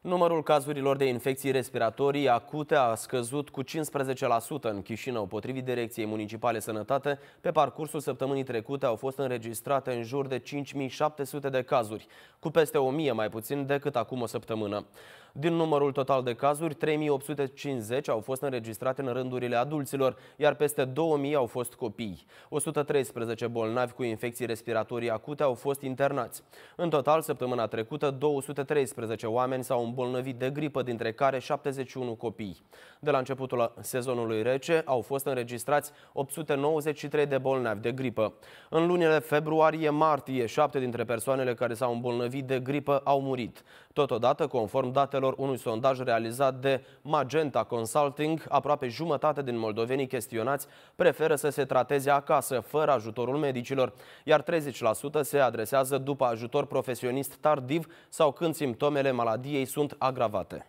Numărul cazurilor de infecții respiratorii acute a scăzut cu 15% în Chișinău. Potrivit Direcției Municipale Sănătate, pe parcursul săptămânii trecute au fost înregistrate în jur de 5700 de cazuri, cu peste 1000 mai puțin decât acum o săptămână. Din numărul total de cazuri, 3850 au fost înregistrate în rândurile adulților, iar peste 2000 au fost copii. 113 bolnavi cu infecții respiratorii acute au fost internați. În total, săptămâna trecută, 213 oameni s-au îmbolnăvit de gripă, dintre care 71 copii. De la începutul sezonului rece au fost înregistrați 893 de bolnavi de gripă. În lunile februarie-martie, șapte dintre persoanele care s-au îmbolnăvit de gripă au murit. Totodată, conform datelor unui sondaj realizat de Magenta Consulting, aproape jumătate din moldovenii chestionați preferă să se trateze acasă, fără ajutorul medicilor, iar 30% se adresează după ajutor profesionist tardiv sau când simptomele maladiei sunt sunt agravate.